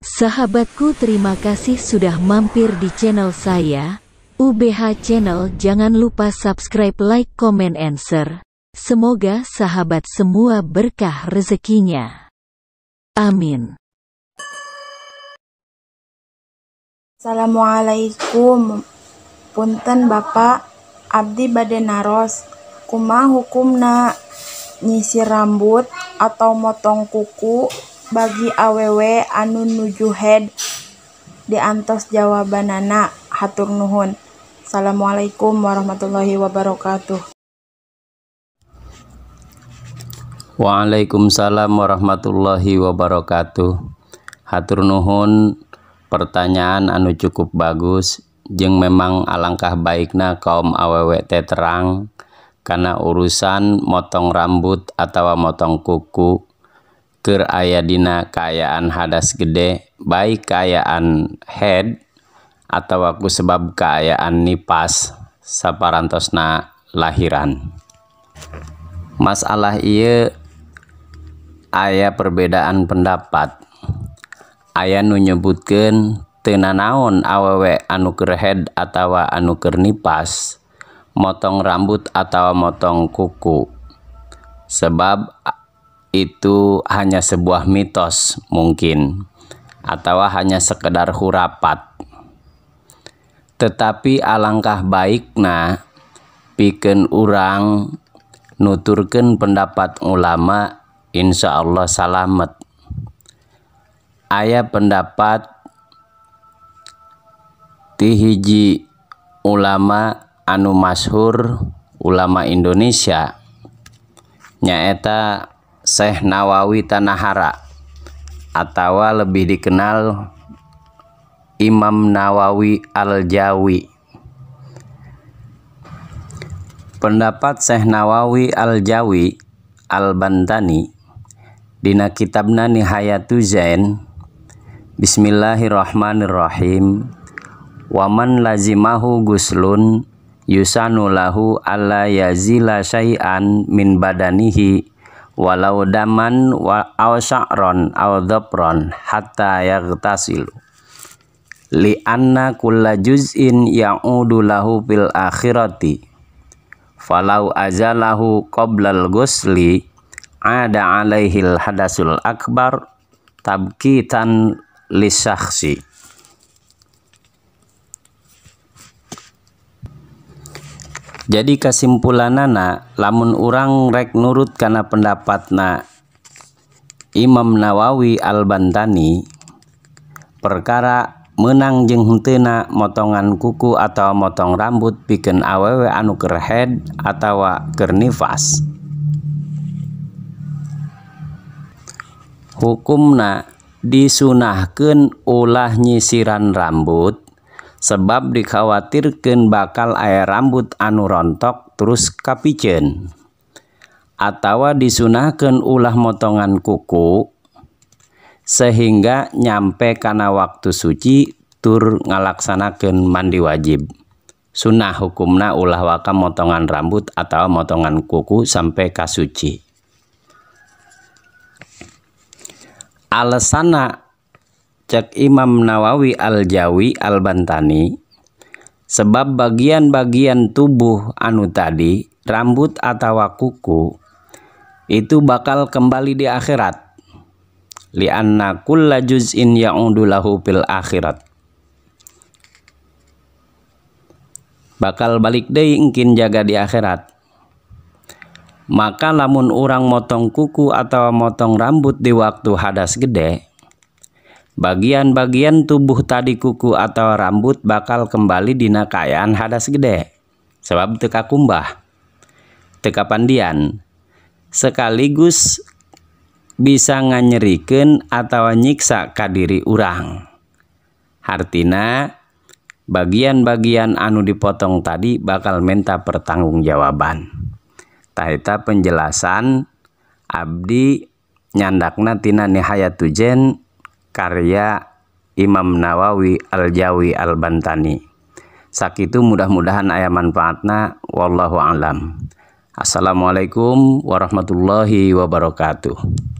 Sahabatku terima kasih sudah mampir di channel saya, UBH Channel jangan lupa subscribe, like, comment, and share. Semoga sahabat semua berkah rezekinya. Amin. Assalamualaikum. Punten Bapak, abdi Badenaros. Kuma hukumna nyisir rambut atau motong kuku bagi aww anu nuju head diantos jawabanana hatur nuhun Assalamualaikum warahmatullahi wabarakatuh Waalaikumsalam warahmatullahi wabarakatuh hatur nuhun pertanyaan anu cukup bagus Jeng memang alangkah baiknya kaum aww terang karena urusan motong rambut atau motong kuku ker aya dina kayaan hadas gede baik kayaan head atau aku sebab kayaan nipas saparantosna lahiran masalah iya ayah perbedaan pendapat Ayah nu nyebutkan tena naon awewe anuker head atau anuker nipas motong rambut atau motong kuku sebab itu hanya sebuah mitos mungkin atau hanya sekedar hurapat. Tetapi alangkah baiknya piken orang nuturken pendapat ulama insya Allah salamet ayah pendapat tihiji ulama anu masyhur ulama Indonesia nyaeta Syekh Nawawi Tanahara atau lebih dikenal Imam Nawawi Al-Jawi. Pendapat Syekh Nawawi Al-Jawi Al-Bantani dina kitabna Nihayatu Zain Bismillahirrahmanirrahim Waman lazimahu guslun Yusanulahu lahu alla yazila syai'an min badanihi walau daman wa aw sya'ron aw dhabron hatta yaghtasilu li anna kulla juz'in ya'udu lahu fil akhirati falau azalahu qoblal ghusli ada alaihil hadasul akbar tabkitan lisakhsi Jadi kesimpulan Nana, lamun orang rek nurut karena pendapat na Imam Nawawi Al-Bantani perkara menang jeng hentena motongan kuku atau motong rambut bikin awewe anu kerhead atau kernifas hukumna disunahkan ulah nyisiran rambut sebab dikhawatirkan bakal air rambut anu rontok terus kapicen atau disunahkan ulah motongan kuku sehingga nyampe karena waktu suci tur ngalaksanakan mandi wajib Sunah hukumna ulah wakam motongan rambut atau motongan kuku sampai kasuci. Alasana cek Imam Nawawi Al-Jawi Al-Bantani sebab bagian-bagian tubuh anu tadi rambut atau kuku itu bakal kembali di akhirat lianna kulla juz'in ya'udu lahu fil akhirat bakal balik deui engkin jaga di akhirat maka lamun orang motong kuku atau motong rambut di waktu hadas gede bagian-bagian tubuh tadi kuku atau rambut bakal kembali di kaayaan hadas gede sebab teka kumbah teka pandian sekaligus bisa nganyerikan atau nyiksa kadiri urang hartina bagian-bagian anu dipotong tadi bakal menta pertanggungjawaban taita penjelasan Abdi nyandakna tina nihayatujen tujen karya Imam Nawawi Al-Jawi Al-Bantani sakitu mudah-mudahan ayat manfaatna wallahu alam Assalamualaikum warahmatullahi wabarakatuh